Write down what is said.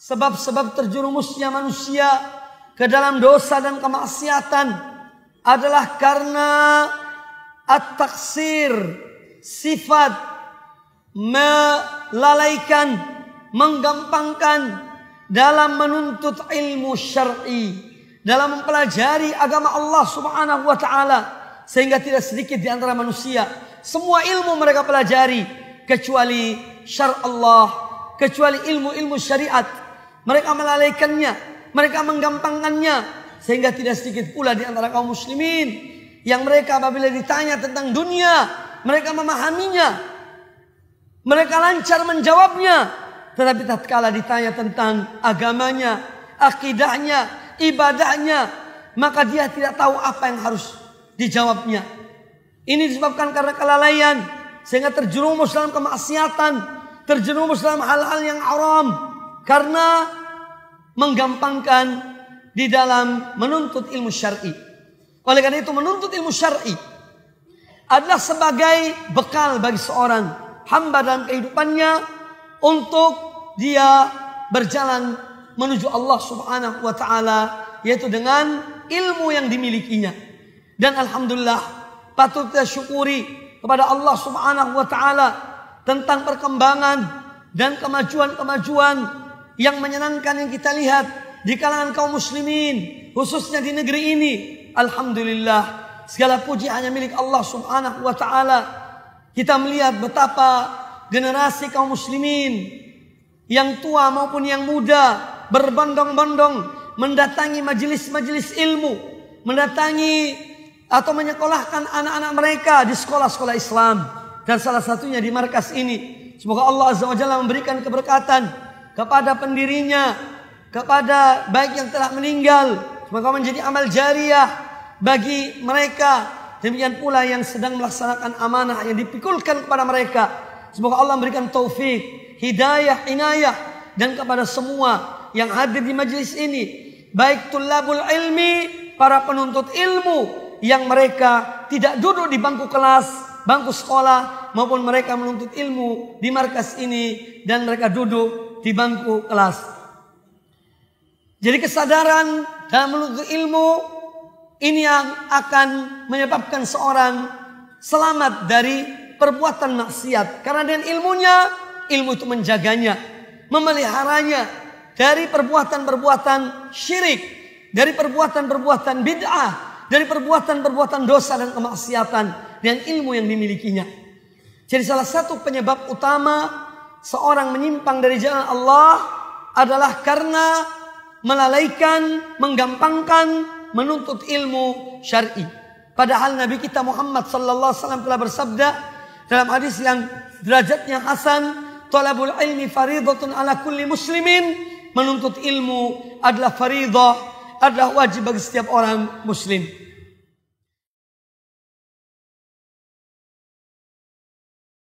Sebab-sebab terjerumusnya manusia ke dalam dosa dan kemaksiatan adalah karena at-taksir, sifat melalaikan, menggampangkan dalam menuntut ilmu syar'i, dalam mempelajari agama Allah Subhanahu wa taala sehingga tidak sedikit di antara manusia semua ilmu mereka pelajari kecuali syar Allah, kecuali ilmu-ilmu syariat mereka melalaikannya, mereka menggampangkannya sehingga tidak sedikit pula di antara kaum muslimin yang mereka apabila ditanya tentang dunia, mereka memahaminya. Mereka lancar menjawabnya. Tetapi tatkala ditanya tentang agamanya, akidahnya, ibadahnya, maka dia tidak tahu apa yang harus dijawabnya. Ini disebabkan karena kelalaian sehingga terjerumus dalam kemaksiatan, terjerumus dalam hal-hal yang haram karena menggampangkan di dalam menuntut ilmu syar'i. Oleh karena itu menuntut ilmu syar'i adalah sebagai bekal bagi seorang hamba dalam kehidupannya untuk dia berjalan menuju Allah Subhanahu wa taala yaitu dengan ilmu yang dimilikinya. Dan alhamdulillah patut kita syukuri kepada Allah Subhanahu wa taala tentang perkembangan dan kemajuan-kemajuan yang menyenangkan yang kita lihat di kalangan kaum muslimin khususnya di negeri ini alhamdulillah segala puji hanya milik Allah Subhanahu wa taala kita melihat betapa generasi kaum muslimin yang tua maupun yang muda berbondong-bondong mendatangi majelis-majelis ilmu, mendatangi atau menyekolahkan anak-anak mereka di sekolah-sekolah Islam dan salah satunya di markas ini. Semoga Allah Azza wa Jalla memberikan keberkatan kepada pendirinya, kepada baik yang telah meninggal, semoga menjadi amal jariah bagi mereka. Demikian pula yang sedang melaksanakan amanah yang dipikulkan kepada mereka. Semoga Allah memberikan taufik, hidayah, inayah dan kepada semua yang hadir di majelis ini, baik tulabul ilmi, para penuntut ilmu yang mereka tidak duduk di bangku kelas bangku sekolah maupun mereka menuntut ilmu di markas ini dan mereka duduk di bangku kelas. Jadi kesadaran dalam menuntut ilmu ini yang akan menyebabkan seorang selamat dari perbuatan maksiat. Karena dengan ilmunya, ilmu itu menjaganya, memeliharanya dari perbuatan-perbuatan syirik, dari perbuatan-perbuatan bid'ah, dari perbuatan-perbuatan dosa dan kemaksiatan dengan ilmu yang dimilikinya. Jadi salah satu penyebab utama seorang menyimpang dari jalan Allah adalah karena melalaikan, menggampangkan menuntut ilmu syar'i. Padahal Nabi kita Muhammad sallallahu alaihi wasallam telah bersabda dalam hadis yang derajatnya hasan, "Talabul ilmi faridatun ala kulli muslimin." Menuntut ilmu adalah faridah, adalah wajib bagi setiap orang muslim.